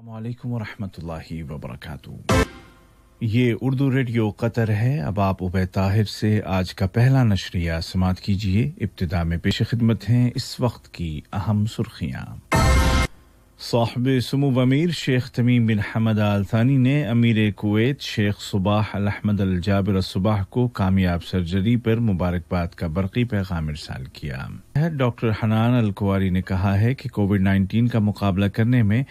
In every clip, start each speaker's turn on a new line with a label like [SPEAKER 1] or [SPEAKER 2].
[SPEAKER 1] अल्लाम वरहमतुल्लाहि वबरकातुहू ये उर्दू रेडियो कतर है अब आप उबे ताहिर से आज का पहला नशरिया समात कीजिए इब्तदा में पेश खिदमत हैं इस वक्त की अहम सुर्खियां साहब समू अमीर शेख तमीम बिन हमद अल थानी ने अमीर Kuwait Sheikh Sabah Ahmad Al Jaber Sabah को कामयाब सर्जरी पर मुबारकबाद का बरकी पैगाम इरसाल किया डॉक्टर हनान अल कुवारी ने कहा है कि कोविड नाइन्टीन का मुकाबला करने में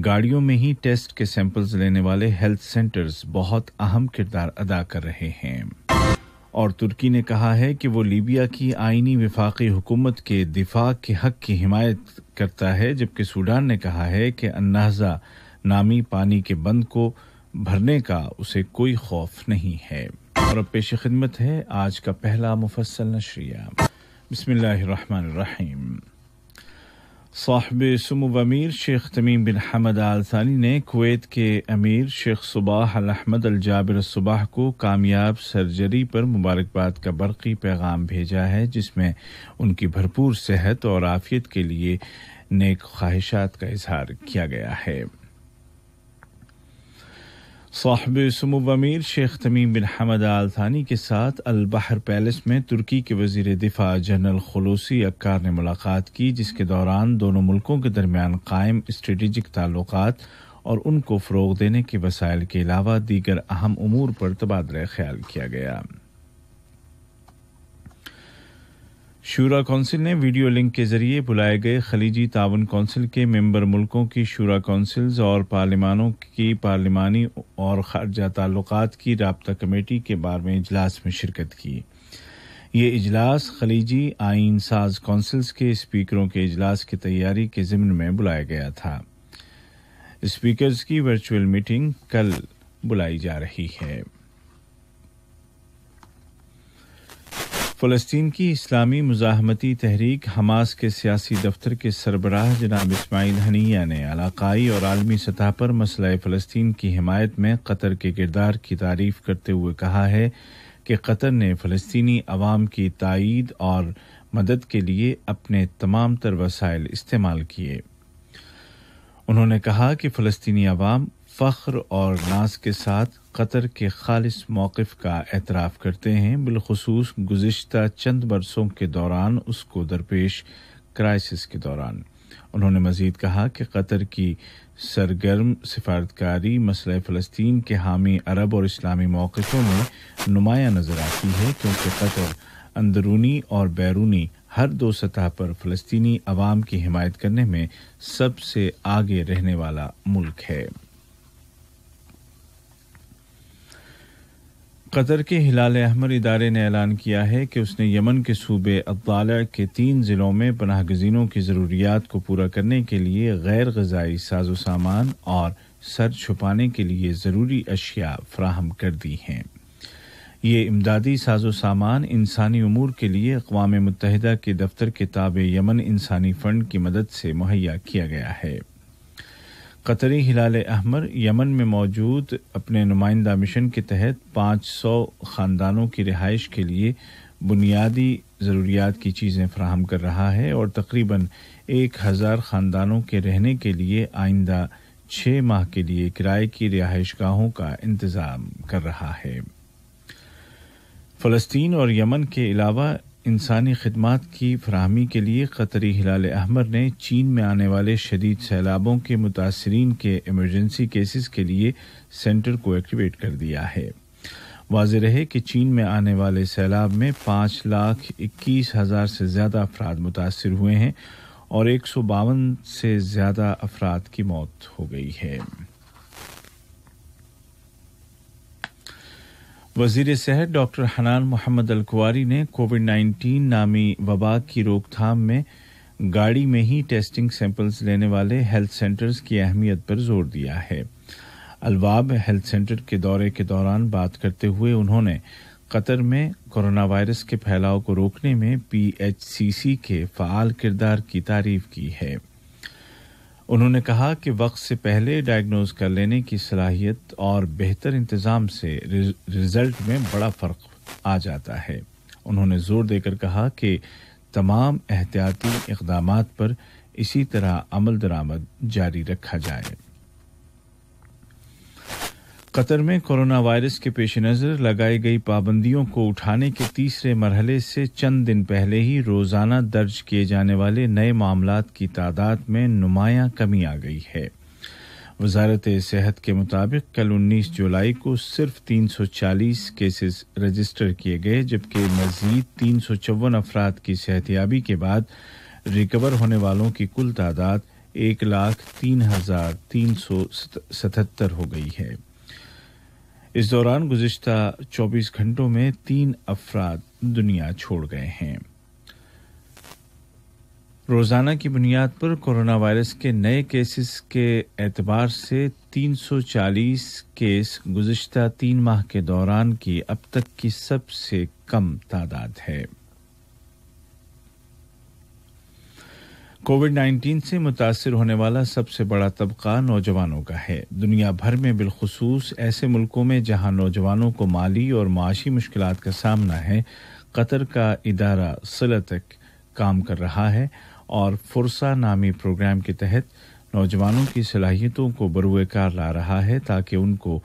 [SPEAKER 1] गाड़ियों में ही टेस्ट के सैंपल्स लेने वाले हेल्थ सेंटर्स बहुत अहम किरदार अदा कर रहे हैं और तुर्की ने कहा है कि वो लीबिया की आईनी विफाकी हुकूमत के दिफा के हक की हिमायत करता है जबकि सूडान ने कहा है कि अन्नाजा नामी पानी के बंद को भरने का उसे कोई खौफ नहीं है और अब पेश खिदमत है आज का पहला मुफसल नशरिया बसमीम साहब सुम अमीर शेख तमीम बिन हमद आल सानी ने कुवैत के अमीर Sheikh Sabah Al Ahmad Al Jaber Sabah को कामयाब सर्जरी पर मुबारकबाद का बरकी पैगाम भेजा है जिसमें उनकी भरपूर सेहत और आफियत के लिए नेक ख्वाहिशात का इजहार किया गया है साहब समूब अमीर शेख तमीम बिन हमद आल थानी के साथ अलबहर पैलेस में तुर्की के वजीर दिफा जनरल खलूसी अक्कार ने मुलाकात की जिसके दौरान दोनों मुल्कों के दरमियान कायम स्ट्रेटिजिक ताल्लुक और उनको फ़रोग देने के वसायल के अलावा दीगर अहम अमूर पर तबादला ख्याल किया गया शूरा कौंसिल ने वीडियो लिंक के जरिए बुलाए गए खलीजी तावन कौंसिल के मेंबर मुल्कों की शूरा कौंसिल्स और पार्लिमानों की पार्लिमानी और खारजा ताल्लुक की रबता कमेटी के बारे में इजलास में शिरकत की ये इजलास खलीजी आइन साज कौंसिल्स के स्पीकरों के इजलास की तैयारी के ज़िमन में बुलाया गया था स्पीकर्स की वर्चुअल मीटिंग कल बुलाई जा रही है फलस्तीन की इस्लामी मुजाहमती तहरीक हमास के सियासी दफ्तर के सरबराह जनाब इसमाइल हनिया ने इलाकाई और आलमी सतह पर मसला फ़लस्तीन की हिमायत में कतर के किरदार की तारीफ करते हुए कहा है कि कतर ने फ़लस्तीनी अवाम की तइद और मदद के लिए अपने तमाम तर वसाइल इस्तेमाल किए उन्होंने कहा कि फ़लस्तीनी अवाम फ़ख्र और नाज के साथ कतर के खालिस मौक़ का एतराफ़ करते हैं बिलखसूस गुज्त चंद बरसों के दौरान उसको दरपेश क्राइसिस के दौरान उन्होंने मजीद कहा कि कतर की सरगर्म सिफारतकारी मसला फ़लस्तीन के हामी अरब और इस्लामी मौक़ों में नुमाया नज़र आती है क्योंकि कतर अंदरूनी और बैरूनी हर दो सतह पर फ़लस्तीनी आवाम की हिमायत करने में सबसे आगे रहने वाला मुल्क है कतर के हिलाल अहमर इदारे ने ऐलान किया है कि उसने यमन के सूबे अताल के तीन ज़िलों में पनाह गजीनों की ज़रूरियात को पूरा करने के लिए गैर गजाई साजो सामान और सर छुपाने के लिए ज़रूरी अशिया फ्राहम कर दी है ये इमदादी साजो सामान इंसानी अमूर के लिए अकवा मुतहदा के दफ्तर के ताब यमन इंसानी फंड की मदद से मुहैया किया गया है कतरी हिलाल अहमर यमन में मौजूद अपने नुमाइंदा मिशन के तहत पांच सौ ख़ानदानों की रिहाइश के लिए बुनियादी ज़रूरियात की चीज़ें फ्राहम कर रहा है और तकरीबन एक हज़ार ख़ानदानों के रहने के लिए आइंदा छह माह के लिए किराए की रिहाइश गाहों का इंतज़ाम कर रहा है फ़लस्तीन और यमन के अलावा इंसानी खदमात की फरहमी के लिए क़तरी हिलाल अहमर ने चीन में आने वाले शदीद सैलाबों के मुतासरीन के इमरजेंसी केसेस के लिए सेंटर को एक्टिवेट कर दिया है वाज रहे कि चीन में आने वाले सैलाब में पांच लाख इक्कीस हज़ार से ज़्यादा अफराद मुतासर हुए हैं और एक सौ बावन से ज़्यादा अफराद की मौत हो गई है वजीर सेहत डॉक्टर हनान मोहम्मद अलकुआरी ने कोविड 19 नामी वबा की रोकथाम में गाड़ी में ही टेस्टिंग सैंपल्स लेने वाले हेल्थ सेंटर्स की अहमियत पर जोर दिया है अलवाब हेल्थ सेंटर के दौरे के दौरान बात करते हुए उन्होंने कतर में कोरोना वायरस के फैलाव को रोकने में पीएचसीसी के फ़ाल किरदार की तारीफ की है उन्होंने कहा कि वक्त से पहले डायग्नोज कर लेने की सलाहियत और बेहतर इंतज़ाम से रिजल्ट में बड़ा फ़र्क आ जाता है उन्होंने जोर देकर कहा कि तमाम एहतियाती इकदाम पर इसी तरह अमल दरामद जारी रखा जाए कतर में कोरोना वायरस के पेश नज़र लगाई गई पाबंदियों को उठाने के तीसरे मरहले से चंद दिन पहले ही रोज़ाना दर्ज किए जाने वाले नए मामला की तादाद में नुमाया कमी आ गई है वजारत सेहत के मुताबिक कल उन्नीस जुलाई को सिर्फ तीन सौ चालीस केसेस रजिस्टर किए गए जबकि मजीद तीन सौ चौवन अफराद की सेहतियाबी के बाद रिकवर होने वालों की कुल तादाद एक लाख तीन हजार तीन सौ सतहत्तर हो गई है इस दौरान गुजशत 24 घंटों में तीन अफराद दुनिया छोड़ गए हैं रोजाना की बुनियाद पर कोरोना वायरस के नए केसेस के एतबार से 340 केस गुजशत तीन माह के दौरान की अब तक की सबसे कम तादाद है कोविड 19 से मुतासर होने वाला सबसे बड़ा तबका नौजवानों का है दुनिया भर में बिलखसूस ऐसे मुल्कों में जहां नौजवानों को माली और माशी मुश्किल का सामना है कतर का इदारा सिला तक काम कर रहा है और फुरसा नामी प्रोग्राम के तहत नौजवानों की सलाहियतों को बरूकार ला रहा है ताकि उनको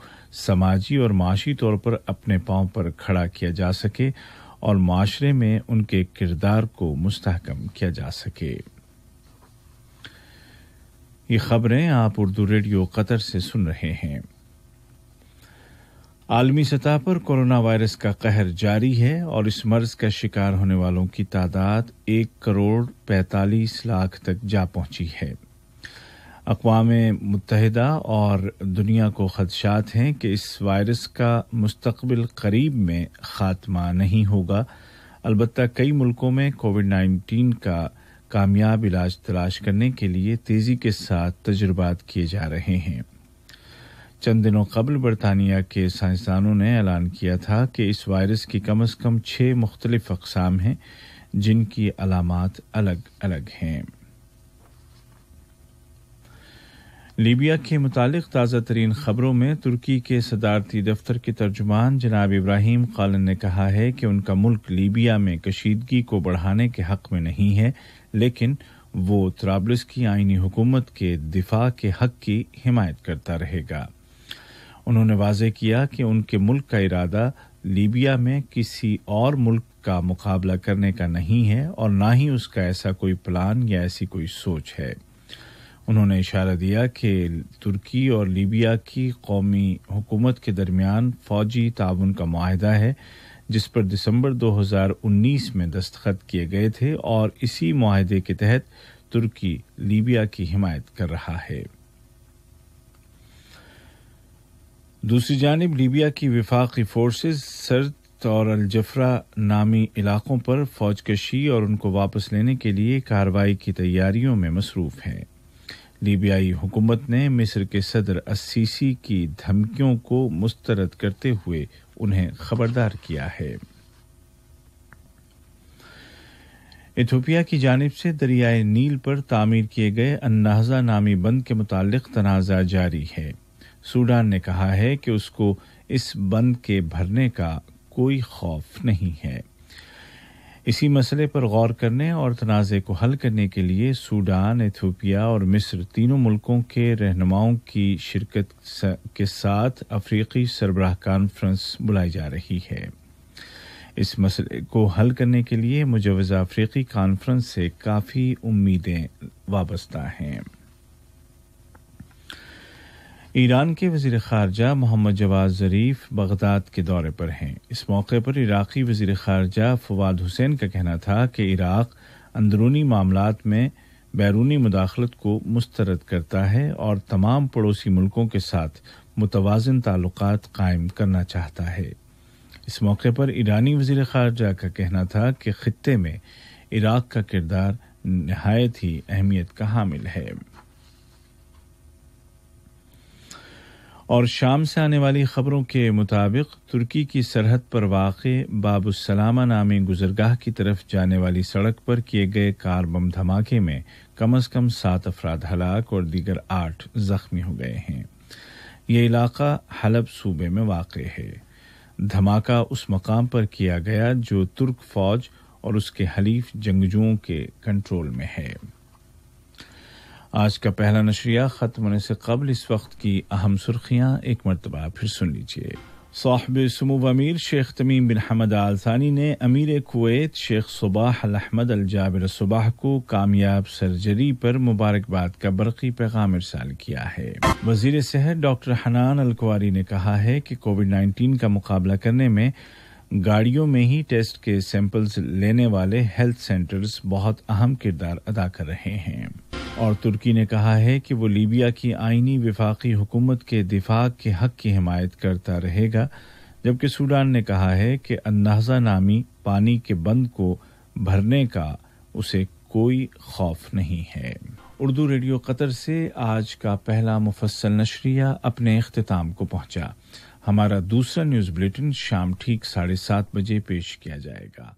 [SPEAKER 1] समाजी और माशी तौर पर अपने पांव पर खड़ा किया जा सके और माशरे में उनके किरदार को मस्तकम किया जा सके ये खबरें आप उर्दू रेडियो कतर से सुन रहे हैं आलमी सतह पर कोरोना वायरस का कहर जारी है और इस मर्ज का शिकार होने वालों की तादाद एक करोड़ पैंतालीस लाख तक जा पहुंची है अकवा मुतहदा और दुनिया को खदशात हैं कि इस वायरस का मुस्तबिल करीब में खात्मा नहीं होगा अलबत् कई मुल्कों में कोविड नाइन्टीन का कामयाब इलाज तलाश करने के लिए तेजी के साथ तजुर्बा किए जा रहे हैं चंद दिनों कबल बरतानिया के साइंसदानों ने ऐलान किया था कि इस वायरस की कम अज़ कम छह मुख्तलिफ अकसाम हैं जिनकी अलामत अलग अलग हैं लीबिया के मुतालिक ताज़ा तरीन खबरों में तुर्की के सदारती दफ्तर के तर्जुमान जनाब इब्राहिम खालन ने कहा है कि उनका मुल्क लीबिया में कशीदगी को बढ़ाने के हक में नहीं है लेकिन वो त्राबलिस की आईनी हुकूमत के दिफा के हक की हिमायत करता रहेगा उन्होंने वाजे किया कि उनके मुल्क का इरादा लीबिया में किसी और मुल्क का मुकाबला करने का नहीं है और ना ही उसका ऐसा कोई प्लान या ऐसी कोई सोच है उन्होंने इशारा दिया कि तुर्की और लीबिया की कौमी हुकूमत के दरमियान फौजी ताउन का माहदा है जिस पर दिसंबर 2019 में दस्तखत किए गए थे और इसी माहदे के तहत तुर्की लीबिया की हिमायत कर रहा है दूसरी जानब लीबिया की विफाकी फोर्सेस सर्द और अलजफरा नामी इलाकों पर फौज कशी और उनको वापस लेने के लिए कार्रवाई की तैयारियों में मसरूफ हैं लीबियाई हुकूमत ने मिस्र के सदर अस्सीसी की धमकियों को मुस्तरद करते हुए उन्हें खबरदार किया है इथोपिया की जानब से दरियाए नील पर तामीर किए गए अन्नाजा नामी बंद के मुतालिक तनाज़ा जारी है सूडान ने कहा है कि उसको इस बंद के भरने का कोई खौफ नहीं है इसी मसले पर गौर करने और तनाज़े को हल करने के लिए सूडान इथोपिया और मिस्र तीनों मुल्कों के रहनुमाओं की शिरकत के साथ अफ्रीकी सरबराह कॉन्फ्रेंस बुलाई जा रही है इस मसले को हल करने के लिए मुजवजा अफ्रीकी कॉन्फ्रेंस से काफ़ी उम्मीदें वाबस्ता हैं ईरान के वजीर खारजा मोहम्मद जवाद ज़रीफ बगदाद के दौरे पर हैं इस मौके पर इराक़ी वजीर खारजा फवाद हुसैन का कहना था कि इराक़ अंदरूनी मामला में बैरूनी मुदाखलत को मुस्तरद करता है और तमाम पड़ोसी मुल्कों के साथ मुतवाजन ताल्लुक कायम करना चाहता है इस मौके पर ईरानी वजीर खारजा का कहना था कि खत्े में इराक़ का किरदार नहायत ही अहमियत का हामिल है और शाम से आने वाली खबरों के मुताबिक तुर्की की सरहद पर वाक़ बाबुसलामा नामी गुजरगाह की तरफ जाने वाली सड़क पर किए गए कार बम धमाके में कम अज कम सात अफराद हलाक और दीगर आठ जख्मी हो गए हैं ये इलाका हलब सूबे में वाक़ है धमाका उस मकाम पर किया गया जो तुर्क फौज और उसके हलीफ जंगजुओं के कंट्रोल में है आज का पहला नशरिया खत्म होने से कबल इस वक्त की अहम सुर्खियां एक मरतबा फिर सुन लीजिए साहब समूब अमीर शेख तमीम बिन हमद आलसानी ने अमीर Kuwait Sheikh Sabah Al Ahmad Al Jaber Sabah को कामयाब सर्जरी पर मुबारकबाद का बरकी पैगाम इरसाल किया है वजीर सेहत डॉक्टर हनान अलकुआरी ने कहा है कि कोविड नाइन्टीन का मुकाबला करने में गाड़ियों में ही टेस्ट के सैंपल्स लेने वाले हेल्थ सेंटर्स बहुत अहम किरदार अदा कर रहे हैं और तुर्की ने कहा है कि वो लीबिया की आईनी विफाकी हुकूमत के दिफा के हक की हिमायत करता रहेगा जबकि सूडान ने कहा है कि अन्नाजा नामी पानी के बंद को भरने का उसे कोई खौफ नहीं है उर्दू रेडियो कतर से आज का पहला मुफसल नशरिया अपने अख्ताम को पहुंचा हमारा दूसरा न्यूज़ बुलेटिन शाम ठीक साढ़े सात बजे पेश किया जाएगा